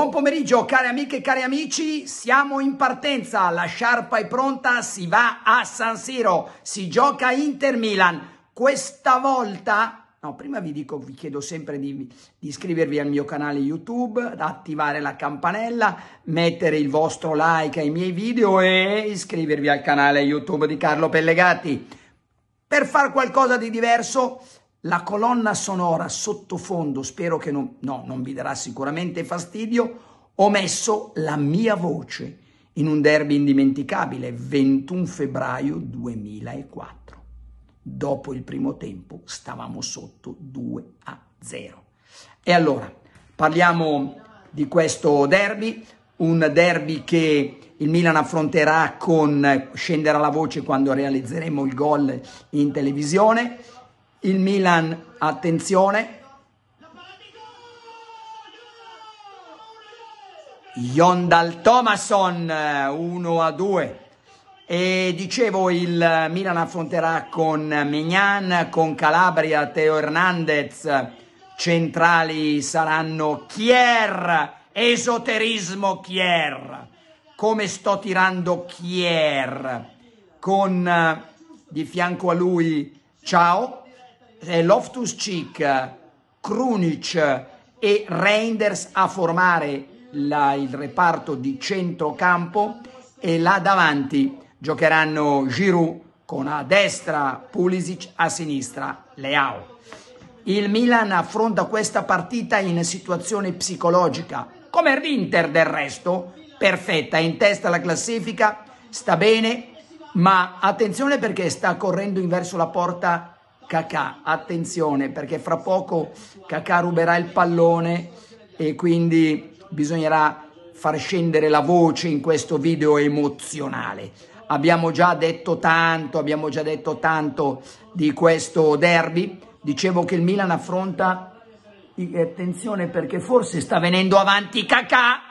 Buon pomeriggio cari amiche e cari amici, siamo in partenza, la sciarpa è pronta, si va a San Siro, si gioca Inter Milan. Questa volta, no, prima vi dico, vi chiedo sempre di, di iscrivervi al mio canale YouTube, attivare la campanella, mettere il vostro like ai miei video e iscrivervi al canale YouTube di Carlo Pellegatti. Per fare qualcosa di diverso, la colonna sonora sottofondo, spero che non, no, non vi darà sicuramente fastidio, ho messo la mia voce in un derby indimenticabile, 21 febbraio 2004. Dopo il primo tempo stavamo sotto 2 a 0. E allora, parliamo di questo derby, un derby che il Milan affronterà con, scenderà la voce quando realizzeremo il gol in televisione, il Milan, attenzione. Yondal Thomason 1 a 2. E dicevo il Milan affronterà con Mignan, con Calabria, Teo Hernandez, centrali saranno Chier, esoterismo Chier, come sto tirando Chier, con eh, di fianco a lui Ciao, eh, Loftus Cheek, Krunic e Reinders a formare la, il reparto di centrocampo e là davanti giocheranno Giroud con a destra Pulisic, a sinistra Leao. Il Milan affronta questa partita in situazione psicologica, come l'Inter del resto, perfetta, in testa alla classifica, sta bene, ma attenzione perché sta correndo in verso la porta Kakà. Attenzione perché fra poco Kakà ruberà il pallone e quindi bisognerà far scendere la voce in questo video emozionale. Abbiamo già detto tanto, abbiamo già detto tanto di questo derby. Dicevo che il Milan affronta attenzione perché forse sta venendo avanti Kakà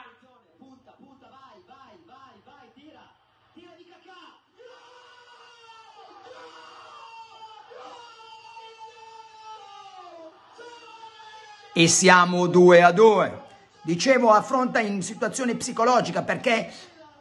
e siamo 2 a 2. Dicevo affronta in situazione psicologica perché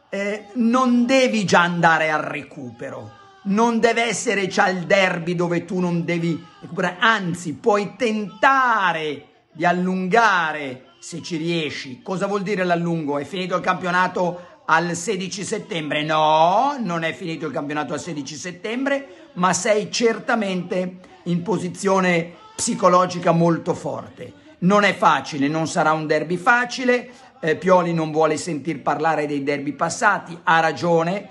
eh, non devi già andare al recupero, non deve essere già il derby dove tu non devi recuperare, anzi puoi tentare di allungare se ci riesci. Cosa vuol dire l'allungo? È finito il campionato al 16 settembre? No, non è finito il campionato al 16 settembre, ma sei certamente in posizione psicologica molto forte. Non è facile, non sarà un derby facile, eh, Pioli non vuole sentir parlare dei derby passati, ha ragione,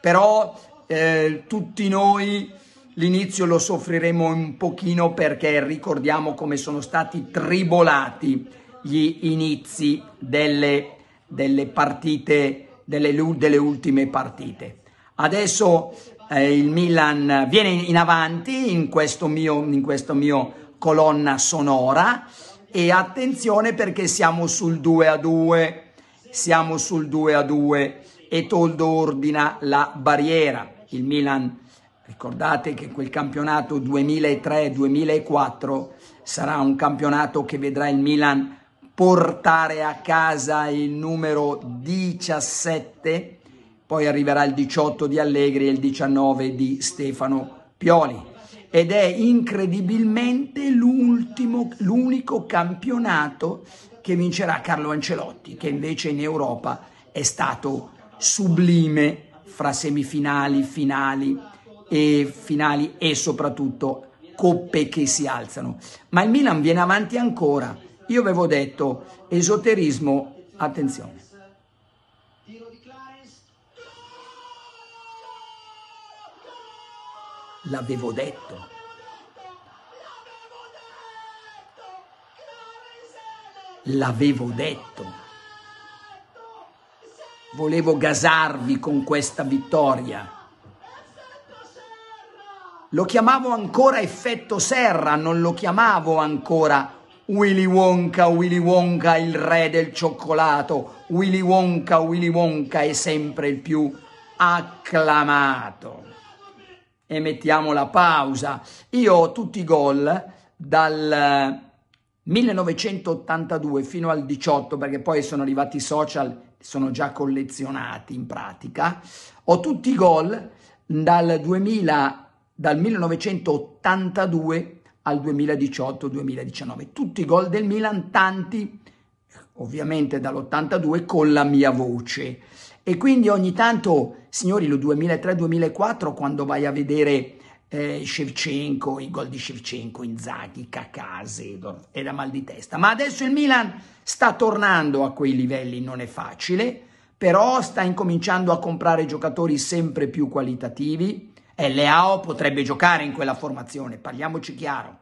però eh, tutti noi l'inizio lo soffriremo un pochino perché ricordiamo come sono stati tribolati gli inizi delle, delle partite, delle, delle, ultime partite. Adesso eh, il Milan viene in avanti in questo mio, in questo mio colonna sonora, e attenzione perché siamo sul 2 a 2, siamo sul 2 a 2 e Toldo ordina la barriera. Il Milan, ricordate che quel campionato 2003-2004 sarà un campionato che vedrà il Milan portare a casa il numero 17, poi arriverà il 18 di Allegri e il 19 di Stefano Pioli ed è incredibilmente l'ultimo, l'unico campionato che vincerà Carlo Ancelotti, che invece in Europa è stato sublime fra semifinali, finali e finali e soprattutto coppe che si alzano. Ma il Milan viene avanti ancora. Io avevo detto esoterismo, attenzione. l'avevo detto. L'avevo detto. Volevo gasarvi con questa vittoria. Lo chiamavo ancora effetto serra, non lo chiamavo ancora Willy Wonka, Willy Wonka, il re del cioccolato. Willy Wonka, Willy Wonka è sempre il più acclamato e mettiamo la pausa. Io ho tutti i gol dal 1982 eh, fino al 18 perché poi sono arrivati i social, sono già collezionati in pratica. Ho tutti i gol dal, 2000, dal 1982 al 2018-2019. Tutti i gol del Milan, tanti ovviamente dall'82 con la mia voce. E quindi ogni tanto, signori, lo 2003-2004, quando vai a vedere eh, Shevchenko, i gol di Shevchenko, Inzaghi, Kakase, da mal di testa. Ma adesso il Milan sta tornando a quei livelli, non è facile, però sta incominciando a comprare giocatori sempre più qualitativi. E eh, Leao potrebbe giocare in quella formazione, parliamoci chiaro.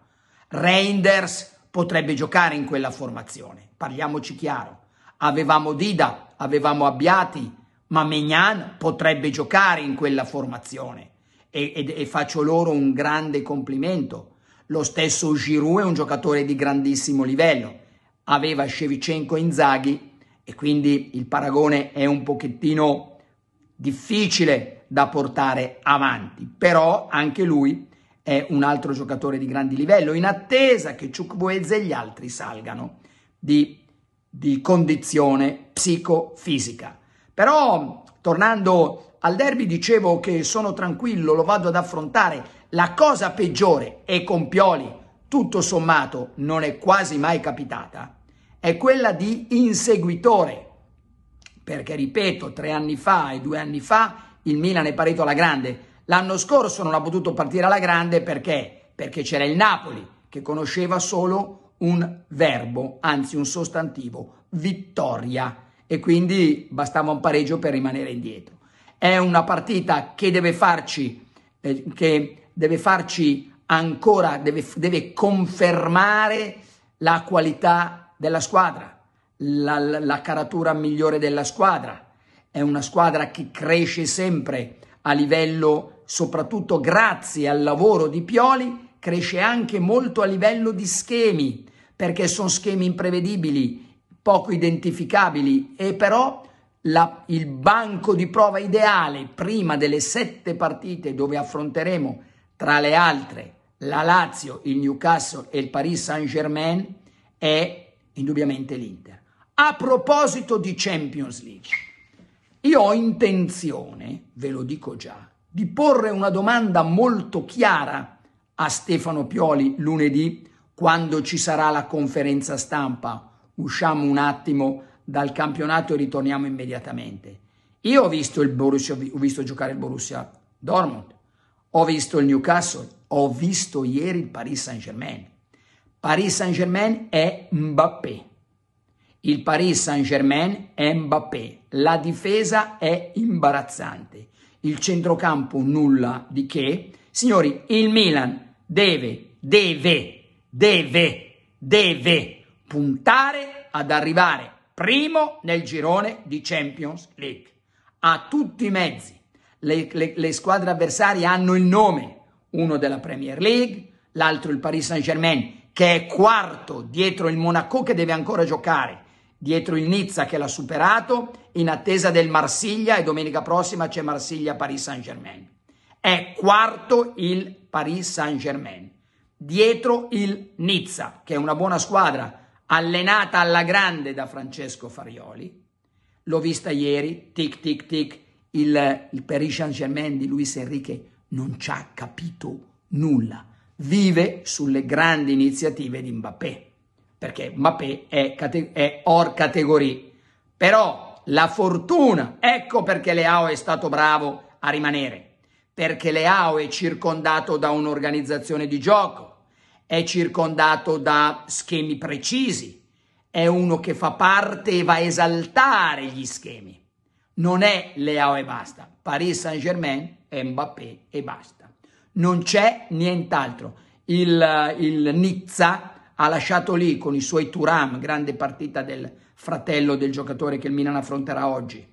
Reinders potrebbe giocare in quella formazione. Parliamoci chiaro. Avevamo Dida, avevamo Abbiati, ma Mignan potrebbe giocare in quella formazione. E, e, e faccio loro un grande complimento. Lo stesso Giroud è un giocatore di grandissimo livello. Aveva Shevchenko Inzaghi e quindi il paragone è un pochettino difficile da portare avanti. Però anche lui è un altro giocatore di grande livello, in attesa che Ciukwueze e gli altri salgano di, di, condizione psicofisica. Però, tornando al derby, dicevo che sono tranquillo, lo vado ad affrontare. La cosa peggiore, e con Pioli, tutto sommato, non è quasi mai capitata, è quella di inseguitore. Perché, ripeto, tre anni fa e due anni fa il Milan è parito alla grande, L'anno scorso non ha potuto partire alla grande perché? Perché c'era il Napoli che conosceva solo un verbo, anzi un sostantivo, vittoria. E quindi bastava un pareggio per rimanere indietro. È una partita che deve farci, eh, che deve farci ancora, deve, deve confermare la qualità della squadra, la, la, la caratura migliore della squadra. È una squadra che cresce sempre a livello soprattutto grazie al lavoro di Pioli, cresce anche molto a livello di schemi, perché sono schemi imprevedibili, poco identificabili e però la, il banco di prova ideale prima delle sette partite dove affronteremo tra le altre la Lazio, il Newcastle e il Paris Saint-Germain è indubbiamente l'Inter. A proposito di Champions League, io ho intenzione, ve lo dico già, di porre una domanda molto chiara a Stefano Pioli lunedì quando ci sarà la conferenza stampa. Usciamo un attimo dal campionato e ritorniamo immediatamente. Io ho visto il Borussia, ho visto giocare il Borussia Dortmund, ho visto il Newcastle, ho visto ieri il Paris Saint-Germain. Paris Saint-Germain è Mbappé. Il Paris Saint-Germain è Mbappé. La difesa è imbarazzante il centrocampo nulla di che. Signori, il Milan deve, deve, deve, deve puntare ad arrivare primo nel girone di Champions League. A tutti i mezzi. Le, le, le squadre avversarie hanno il nome, uno della Premier League, l'altro il Paris Saint Germain, che è quarto dietro il Monaco che deve ancora giocare dietro il Nizza che l'ha superato, in attesa del Marsiglia e domenica prossima c'è Marsiglia-Paris Saint-Germain. È quarto il Paris Saint-Germain, dietro il Nizza, che è una buona squadra, allenata alla grande da Francesco Farioli. L'ho vista ieri, tic tic tic, il, il Paris Saint-Germain di Luis Enrique non ci ha capito nulla. Vive sulle grandi iniziative di Mbappé perché Mbappé è, cate- è or category. Però la fortuna, ecco perché Leao è stato bravo a rimanere, perché Leao è circondato da un'organizzazione di gioco, è circondato da schemi precisi, è uno che fa parte e va a esaltare gli schemi. Non è Leao e basta. Paris Saint-Germain è Mbappé e basta. Non c'è nient'altro. Il, il Nizza ha lasciato lì con i suoi Turam, grande partita del fratello del giocatore che il Milan affronterà oggi,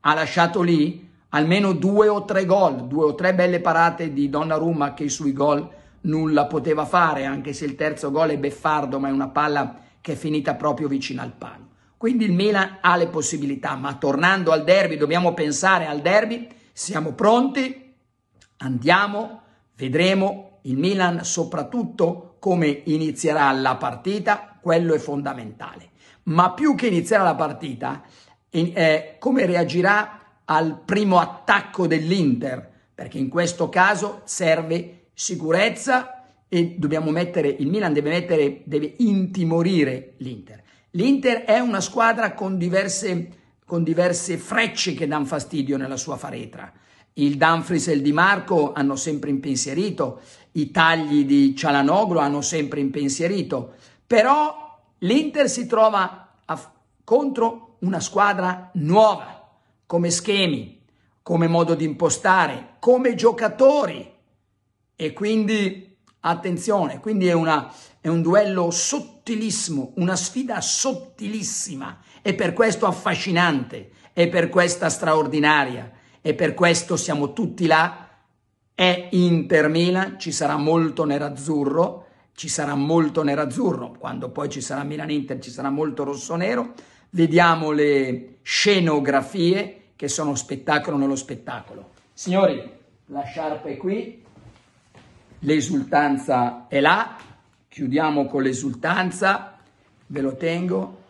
ha lasciato lì almeno due o tre gol, due o tre belle parate di Donnarumma che sui gol nulla poteva fare, anche se il terzo gol è beffardo, ma è una palla che è finita proprio vicino al palo. Quindi il Milan ha le possibilità, ma tornando al derby, dobbiamo pensare al derby, siamo pronti, andiamo, vedremo il Milan soprattutto come inizierà la partita, quello è fondamentale. Ma più che iniziare la partita, è eh, come reagirà al primo attacco dell'Inter, perché in questo caso serve sicurezza e dobbiamo mettere, il Milan deve, mettere, deve intimorire l'Inter. L'Inter è una squadra con diverse, con diverse frecce che danno fastidio nella sua faretra. Il Dumfries e il Di Marco hanno sempre impensierito, i tagli di Cialanoglu hanno sempre impensierito, però l'Inter si trova a, contro una squadra nuova, come schemi, come modo di impostare, come giocatori e quindi attenzione, quindi è, una, è un duello sottilissimo, una sfida sottilissima e per questo affascinante e per questa straordinaria e per questo siamo tutti là. È Inter Milan, ci sarà molto nerazzurro, ci sarà molto nerazzurro, quando poi ci sarà Milan Inter ci sarà molto rosso-nero. Vediamo le scenografie che sono spettacolo nello spettacolo. Signori, la sciarpa è qui, l'esultanza è là, chiudiamo con l'esultanza, ve lo tengo.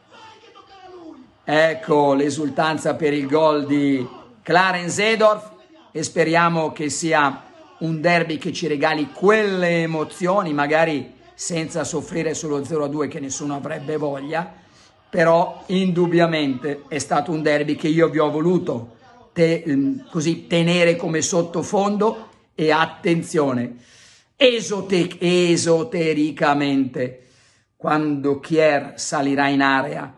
Ecco l'esultanza per il gol di Clarence Edorf e speriamo che sia un derby che ci regali quelle emozioni, magari senza soffrire sullo 0-2 che nessuno avrebbe voglia, però indubbiamente è stato un derby che io vi ho voluto te, ehm, così tenere come sottofondo e attenzione, esote esotericamente, quando Kier salirà in area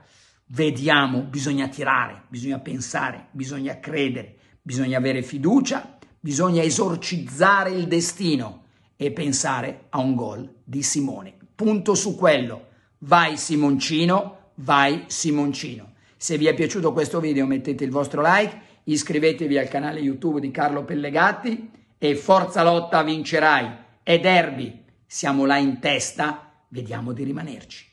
Vediamo, bisogna tirare, bisogna pensare, bisogna credere, bisogna avere fiducia, bisogna esorcizzare il destino e pensare a un gol di Simone. Punto su quello. Vai Simoncino, vai Simoncino. Se vi è piaciuto questo video mettete il vostro like, iscrivetevi al canale YouTube di Carlo Pellegatti e forza lotta vincerai. E derby, siamo là in testa, vediamo di rimanerci.